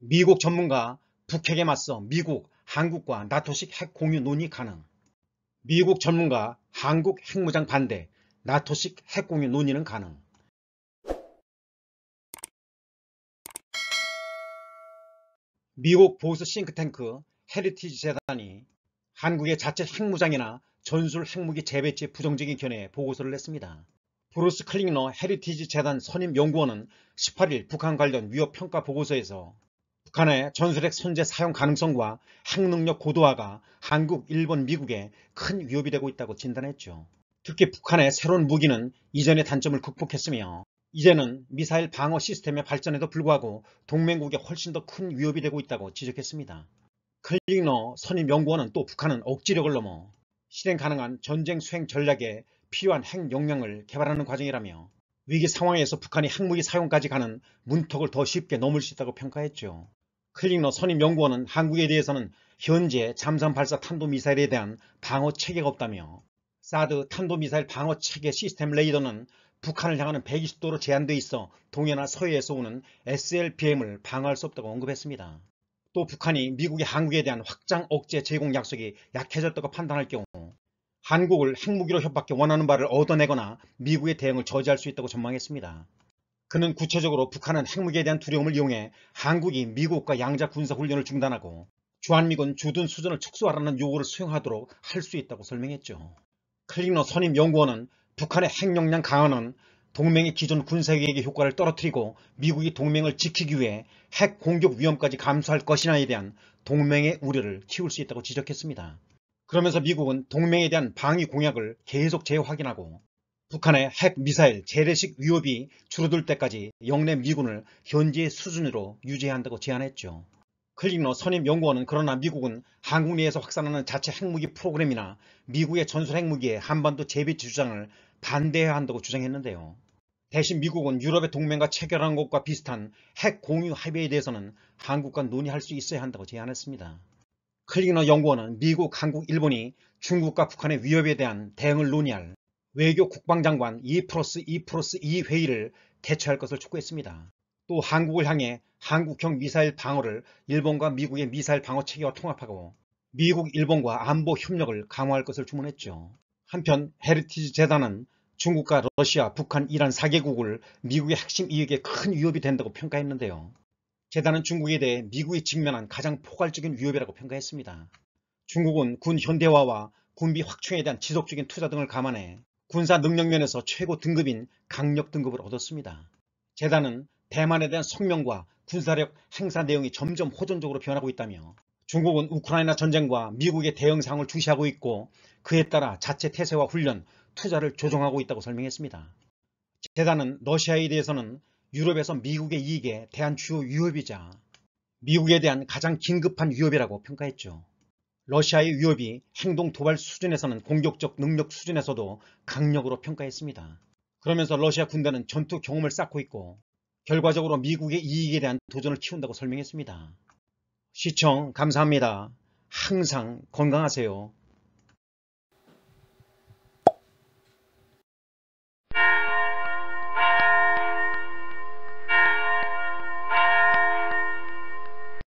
미국 전문가 북핵에 맞서 미국, 한국과 나토식 핵 공유 논의 가능 미국 전문가 한국 핵무장 반대 나토식 핵 공유 논의는 가능 미국 보스 싱크탱크 헤리티지 재단이 한국의 자체 핵무장이나 전술 핵무기 재배치 에 부정적인 견해 보고서를 냈습니다. 브루스 클링너 헤리티지 재단 선임 연구원은 18일 북한 관련 위협 평가 보고서에서 북한의 전술핵 선제 사용 가능성과 핵능력 고도화가 한국, 일본, 미국에 큰 위협이 되고 있다고 진단했죠. 특히 북한의 새로운 무기는 이전의 단점을 극복했으며 이제는 미사일 방어 시스템의 발전에도 불구하고 동맹국에 훨씬 더 큰 위협이 되고 있다고 지적했습니다. 클리너 선임 연구원은 또 북한은 억지력을 넘어 실행 가능한 전쟁 수행 전략에 필요한 핵 역량을 개발하는 과정이라며 위기 상황에서 북한이 핵무기 사용까지 가는 문턱을 더 쉽게 넘을 수 있다고 평가했죠. 클링러 선임연구원은 한국에 대해서는 현재 잠수함 발사 탄도미사일에 대한 방어 체계가 없다며 사드 탄도미사일 방어 체계 시스템 레이더는 북한을 향하는 120도로 제한돼 있어 동해나 서해에서 오는 SLBM을 방어할 수 없다고 언급했습니다. 또 북한이 미국이 한국에 대한 확장 억제 제공 약속이 약해졌다고 판단할 경우 한국을 핵무기로 협박해 원하는 바를 얻어내거나 미국의 대응을 저지할 수 있다고 전망했습니다. 그는 구체적으로 북한은 핵무기에 대한 두려움을 이용해 한국이 미국과 양자 군사훈련을 중단하고 주한미군 주둔 수준을 축소하라는 요구를 수용하도록 할 수 있다고 설명했죠. 클리노 선임 연구원은 북한의 핵용량 강화는 동맹의 기존 군사계획의 효과를 떨어뜨리고 미국이 동맹을 지키기 위해 핵 공격 위험까지 감수할 것이냐에 대한 동맹의 우려를 키울 수 있다고 지적했습니다. 그러면서 미국은 동맹에 대한 방위 공약을 계속 재확인하고 북한의 핵 미사일 재래식 위협이 줄어들 때까지 영내 미군을 현재 수준으로 유지해야 한다고 제안했죠. 클리너 선임 연구원은 그러나 미국은 한국 내에서 확산하는 자체 핵무기 프로그램이나 미국의 전술 핵무기에 한반도 재배치 주장을 반대해야 한다고 주장했는데요. 대신 미국은 유럽의 동맹과 체결한 것과 비슷한 핵 공유 합의에 대해서는 한국과 논의할 수 있어야 한다고 제안했습니다. 클리너 연구원은 미국, 한국, 일본이 중국과 북한의 위협에 대한 대응을 논의할 외교 국방장관 2 플러스 2 플러스 2 회의를 개최할 것을 촉구했습니다. 또 한국을 향해 한국형 미사일 방어를 일본과 미국의 미사일 방어 체계와 통합하고 미국, 일본과 안보 협력을 강화할 것을 주문했죠. 한편 헤리티지 재단은 중국과 러시아, 북한, 이란 4개국을 미국의 핵심 이익에 큰 위협이 된다고 평가했는데요. 재단은 중국에 대해 미국이 직면한 가장 포괄적인 위협이라고 평가했습니다. 중국은 군 현대화와 군비 확충에 대한 지속적인 투자 등을 감안해 군사 능력면에서 최고 등급인 강력 등급을 얻었습니다. 재단은 대만에 대한 성명과 군사력 행사 내용이 점점 호전적으로 변하고 있다며 중국은 우크라이나 전쟁과 미국의 대응상을 주시하고 있고 그에 따라 자체 태세와 훈련, 투자를 조정하고 있다고 설명했습니다. 재단은 러시아에 대해서는 유럽에서 미국의 이익에 대한 주요 위협이자 미국에 대한 가장 긴급한 위협이라고 평가했죠. 러시아의 위협이 행동 도발 수준에서는 공격적 능력 수준에서도 강력으로 평가했습니다. 그러면서 러시아 군대는 전투 경험을 쌓고 있고 결과적으로 미국의 이익에 대한 도전을 키운다고 설명했습니다. 시청 감사합니다. 항상 건강하세요.